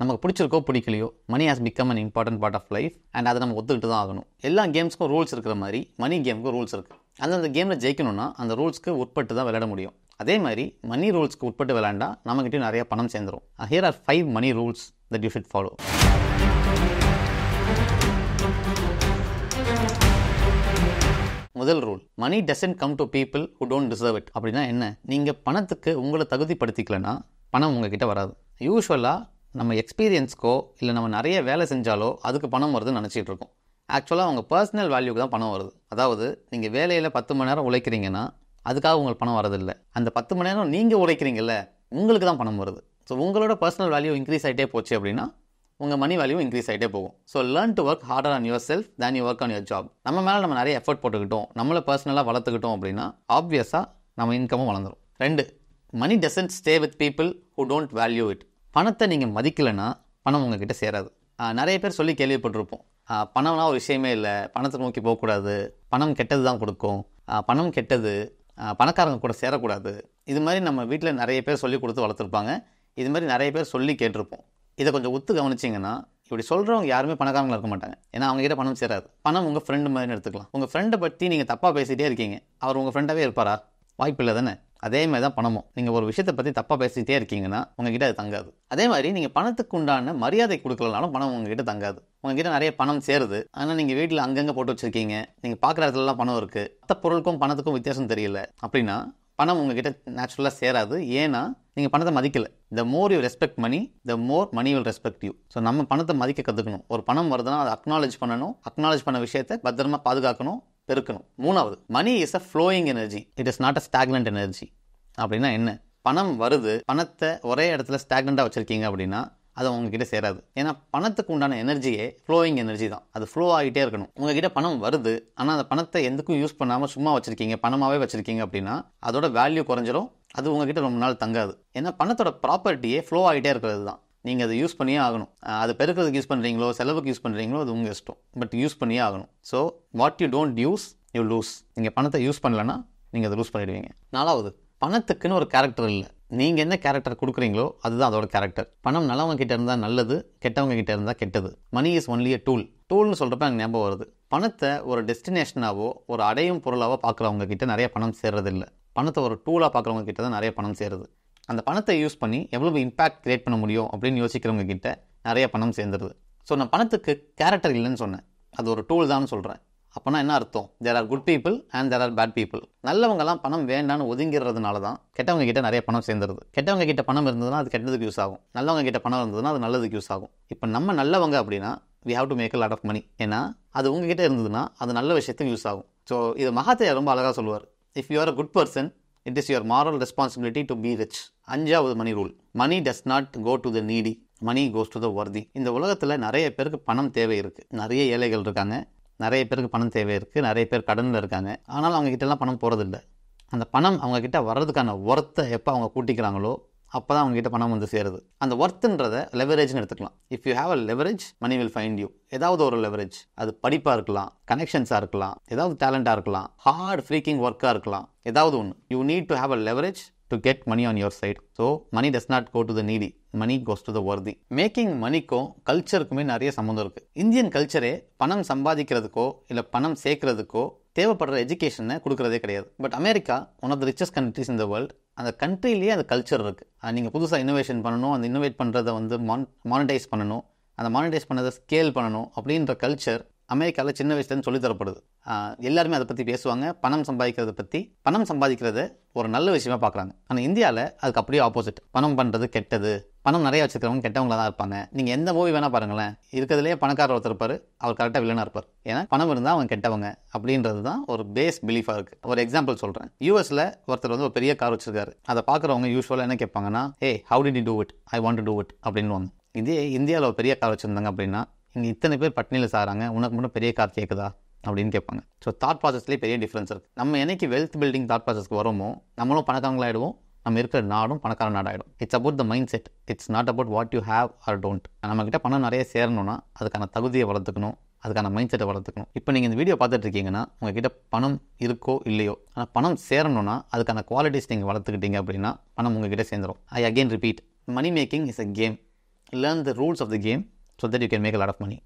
நமக்கு பிடிச்சிருக்கோ பிடிக்கலையோ money has become an important part of life and அதை நம்ம ஒத்துக்கிட்டு தான் ஆகணும் எல்லா கேம்ஸ்க்கும் ரூல்ஸ் இருக்கிற மாதிரி மணி கேமுக்கும் ரூல்ஸ் இருக்குது அந்த கேமில் ஜெயிக்கணும்னா அந்த ரூல்ஸ்க்கு உட்பட்டு தான் விளையாட முடியும் அதே மாதிரி மணி ரூல்ஸ்க்கு உட்பட்டு விளாண்டா நம்மகிட்டயும் நிறைய பணம் சேர்ந்துடும் here are five money rules that you should follow முதல் rule money doesn't come to people who don't deserve it அப்படின்னா என்ன நீங்கள் பணத்துக்கு உங்களை தகுதிப்படுத்திக்கலன்னா பணம் உங்ககிட்ட வராது யூஸ்வலாக நம்ம எக்ஸ்பீரியன்ஸ்க்கோ இல்லை நம்ம நிறைய வேலை செஞ்சாலோ அதுக்கு பணம் வருதுன்னு நினச்சிட்டு இருக்கோம் ஆக்சுவலாக உங்கள் பர்சனல் வேல்யூக்கு தான் பணம் வருது அதாவது நீங்கள் வேலையில் பத்து மணி நேரம் உழைக்கிறீங்கன்னா அதுக்காக உங்களுக்கு பணம் வரதில்லை அந்த பத்து மணி நேரம் நீங்கள் உழைக்கிறீங்கல்ல உங்களுக்கு தான் பணம் வருது ஸோ உங்களோட பர்சனல் வேல்யூ இன்க்ரீஸ் ஆகிட்டே போச்சு அப்படின்னா உங்கள் மணி வேல்யூ இன்க்ரீஸ் ஆகிட்டே போகும் so learn to work harder on yourself then you work on your job நம்ம மேலே நம்ம நிறைய எஃபர்ட் போட்டுக்கிட்டோம் நம்மளை பர்சனலாக வளர்த்துக்கிட்டோம் அப்படின்னா ஆப்வியஸாக நம்ம இன்கமும் வளர்ந்துடும் ரெண்டு money doesn't stay with people who don't value it பணத்தை நீங்கள் மதிக்கலைன்னா பணம் உங்ககிட்ட சேராது நிறைய பேர் சொல்லி கேள்விப்பட்டிருப்போம் பணம்னா ஒரு விஷயமே இல்லை பணத்தை நோக்கி போகக்கூடாது பணம் கெட்டது தான் கொடுக்கும் பணம் கெட்டது பணக்காரங்க கூட சேரக்கூடாது இது மாதிரி நம்ம வீட்டில் நிறைய பேர் சொல்லி கொடுத்து வளர்த்துருப்பாங்க இது மாதிரி நிறைய பேர் சொல்லி கேட்டிருப்போம் இதை கொஞ்சம் ஒத்து கவனிச்சிங்கன்னா இப்படி சொல்கிறவங்க யாருமே பணக்காரங்களாக இருக்க மாட்டாங்க ஏன்னா அவங்ககிட்ட பணம் சேராது பணம் உங்கள் ஃப்ரெண்டு மாதிரி எடுத்துக்கலாம் உங்கள் ஃப்ரெண்டை பற்றி நீங்கள் தப்பாக பேசிகிட்டே இருக்கீங்க அவர் உங்கள் ஃப்ரெண்டாகவே இருப்பாரா வாய்ப்பு இல்லை தானே அதே மாதிரி தான் பணமும் நீங்கள் ஒரு விஷயத்தை பற்றி தப்பாக பேசிக்கிட்டே இருக்கீங்கன்னா உங்ககிட்ட அது தங்காது அதே மாதிரி நீங்கள் பணத்துக்கு உண்டான மரியாதை கொடுக்கலனாலும் பணம் உங்ககிட்ட தங்காது உங்ககிட்ட நிறைய பணம் சேருது ஆனால் நீங்கள் வீட்டில் அங்கங்கே போட்டு வச்சுருக்கீங்க நீங்கள் பார்க்குற இடத்துலலாம் பணம் இருக்குது மற்ற பொருளுக்கும் பணத்துக்கும் வித்தியாசம் தெரியல அப்படின்னா பணம் உங்ககிட்ட நேச்சுரலாக சேராது ஏன்னா நீங்கள் பணத்தை மதிக்கலை the more you respect money the more money will respect you so நம்ம பணத்தை மதிக்க கற்றுக்கணும் ஒரு பணம் வருதுன்னா அதை அக்னாலேஜ் பண்ணணும் அக்னாலேஜ் பண்ண விஷயத்தை பத்திரமா பாதுகாக்கணும் பெருக்கணும் மூணாவது money is a flowing energy it is not a stagnant energy அப்படின்னா என்ன பணம் வருது பணத்தை ஒரே இடத்துல ஸ்டாக்னண்டாக வச்சுருக்கீங்க அப்படின்னா அது உங்ககிட்ட சேராது ஏன்னா பணத்துக்கு உண்டான எனர்ஜியே ஃப்ளோயிங் எனர்ஜி தான் அது ஃப்ளோ ஆகிட்டே இருக்கணும் உங்ககிட்ட பணம் வருது ஆனால் அந்த பணத்தை எதுக்கும் யூஸ் பண்ணாமல் சும்மா வச்சுருக்கீங்க பணமாகவே வச்சுருக்கீங்க அப்படின்னா அதோட வேல்யூ குறைஞ்சிரும் அது உங்ககிட்ட ரொம்ப நாள் தங்காது ஏன்னா பணத்தோட ப்ராப்பர்ட்டியே ஃப்ளோ ஆகிட்டே இருக்கிறது தான் நீங்கள் அதை யூஸ் பண்ணியே ஆகணும் அது பெருக்கிறதுக்கு யூஸ் பண்ணுறீங்களோ செலவுக்கு யூஸ் பண்ணுறீங்களோ அது உங்கள் இஷ்டம் பட் யூஸ் பண்ணியே ஆகணும் so what you don't use you lose நீங்கள் பணத்தை யூஸ் பண்ணலன்னா நீங்கள் அதை லூஸ் பண்ணிடுவீங்க நாலாவது பணத்துக்குன்னு ஒரு கேரக்டர் இல்லை நீங்கள் என்ன கேரக்டர் கொடுக்குறீங்களோ அதுதான் அதோட கேரக்டர் பணம் நல்லவங்க கிட்ட இருந்தால் நல்லது கெட்டவங்க கிட்ட இருந்தால் கெட்டது money is only a tool டூல்னு சொல்கிறப்ப எனக்கு ஞாபகம் வருது பணத்தை ஒரு டெஸ்டினேஷனாவோ ஒரு அடையும் பொருளாவோ பார்க்குறவங்க கிட்ட நிறைய பணம் இல்லை பணத்தை ஒரு டூலாக பார்க்குறவங்க கிட்ட தான் நிறைய பணம் சேருது அந்த பணத்தை யூஸ் பண்ணி எவ்வளவு இம்பேக்ட் க்ரியேட் பண்ண முடியும் அப்படின்னு யோசிக்கிறவங்க கிட்ட நிறைய பணம் சேர்ந்துருது ஸோ நான் பணத்துக்கு கேரக்டர் இல்லைன்னு சொன்னேன் அது ஒரு டூல் தான் சொல்கிறேன் அப்போனா என்ன அர்த்தம் there are good people and there are bad people நல்லவங்கலாம் பணம் வேண்டான்னு ஒதுங்கிறதுனால தான் கெட்டவங்க கிட்ட நிறைய பணம் சேர்ந்துருது கெட்டவங்க கிட்ட பணம் இருந்ததுன்னா அது கெட்டதுக்கு யூஸ் ஆகும் நல்லவங்க கிட்ட பணம் இருந்ததுன்னா அது நல்லதுக்கு யூஸ் ஆகும் இப்போ நம்ம நல்லவங்க அப்படின்னா we have to make a lot of money ஏன்னா அது உங்ககிட்ட இருந்ததுன்னா அது நல்ல விஷயத்துக்கு யூஸ் ஆகும் ஸோ இது மகாத்தையா ரொம்ப அழகாக சொல்லுவார் if you are a good person it is your moral responsibility to be rich அஞ்சாவது money rule money does not go to the needy money goes to the worthy இந்த உலகத்தில் நிறைய பேருக்கு பணம் தேவை இருக்குது நிறைய ஏழைகள் இருக்காங்க நிறைய பேருக்கு பணம் தேவை இருக்குது நிறைய பேர் கடனில் இருக்காங்க ஆனால் அவங்கக்கிட்டலாம் பணம் போகிறதில்ல அந்த பணம் அவங்கக்கிட்ட வர்றதுக்கான ஒர்த்தை எப்போ அவங்க கூட்டிக்கிறாங்களோ அப்போ தான் அவங்ககிட்ட பணம் வந்து சேருது அந்த ஒர்த்துன்றதை லெவரேஜ்னு எடுத்துக்கலாம் if you have a leverage money will find you ஏதாவது ஒரு லெவரேஜ் அது படிப்பாக இருக்கலாம் கனெக்ஷன்ஸாக இருக்கலாம் ஏதாவது டேலண்ட்டாக இருக்கலாம் ஹார்ட் ஃப்ரீக்கிங் ஒர்க்காக இருக்கலாம் ஏதாவது ஒன்று you need to have a leverage to get money on your side so money does not go to the needy money goes to the worthy making மணிக்கும் கல்ச்சருக்குமே நிறைய சம்மந்தம் இருக்குது இந்தியன் கல்ச்சரே பணம் சம்பாதிக்கிறதுக்கோ இல்லை பணம் சேர்க்கறதுக்கோ தேவைப்படுற எஜுகேஷனை கொடுக்குறதே கிடையாது but America one of the richest countries இந்த வேர்ல்டு அந்த கண்ட்ரிலேயே அந்த கல்ச்சர் இருக்குது நீங்கள் புதுசாக இன்னோவேஷன் பண்ணணும் அந்த இனோவேட் பண்ணுறதை வந்து மான் மானிட்டைஸ் பண்ணணும் அந்த மானிட்டைஸ் பண்ணதை ஸ்கேல் பண்ணணும் அப்படின்ற கல்ச்சர் அமெரிக்காவில் சின்ன வயசுலேருந்து சொல்லித்தரப்படுது எல்லாருமே அதை பற்றி பேசுவாங்க பணம் சம்பாதிக்கிறத பற்றி பணம் சம்பாதிக்கிறத ஒரு நல்ல விஷயமா பார்க்குறாங்க ஆனால் இந்தியாவில் அதுக்கு அப்படியே ஆப்போசிட் பணம் பண்ணுறது கெட்டது பணம் நிறைய வச்சுருக்கிறவங்க கெட்டவங்களாக தான் இருப்பாங்க நீங்கள் எந்த மூவி வேணால் பாருங்களேன் இருக்கிறதுலேயே பணக்காரர் ஒருத்தர் இருப்பார் அவர் கரெக்டாக வில்லனாக இருப்பார் ஏன்னா பணம் இருந்தால் அவங்க கெட்டவங்க அப்படின்றது தான் ஒரு பேஸ் பிலீஃபாக இருக்குது ஒரு எக்ஸாம்பிள் சொல்கிறேன் யூஎஸில் ஒருத்தர் வந்து ஒரு பெரிய கார் வச்சிருக்காரு அதை பார்க்குறவங்க யூஸ்வலாக என்ன கேட்பாங்கன்னா hey how did do it I want to do it அப்படின்வாங்க இதே இந்தியாவில் ஒரு பெரிய கார் வச்சுருந்தாங்க அப்படின்னா நீங்கள் இத்தனை பேர் பட்டினியில் சாராங்க உனக்கு மட்டும் பெரிய கார் கேட்குதா அப்படின்னு கேட்பாங்க ஸோ தாட் ப்ராசஸ்லேயே பெரிய டிஃப்ரென்ஸ் இருக்குது நம்ம என்னைக்கு வெல்த் பில்டிங் தாட் ப்ராசஸ்க்கு வரோமோ நம்மளும் பணக்காரங்களாகிடுவோம் நம்ம இருக்கிற நாடும் பணக்கார நாடாகிடும் it's about the mindset it's not about what you have or don't நம்மக்கிட்ட பணம் நிறைய சேரணும்னா அதுக்கான தகுதியை வளர்த்துக்கணும் அதுக்கான மைண்ட் செட்டை வளர்த்துக்கணும் இப்போ நீங்கள் இந்த வீடியோ பார்த்துட்டு இருக்கீங்கன்னா உங்ககிட்ட பணம் இருக்கோ இல்லையோ ஆனால் பணம் சேரணும்னா அதுக்கான குவாலிட்டிஸ் நீங்கள் வளர்த்துக்கிட்டீங்க அப்படின்னா பணம் உங்ககிட்ட சேர்ந்துடும் I again repeat money making is a game learn the rules of the game so that you can make a lot of money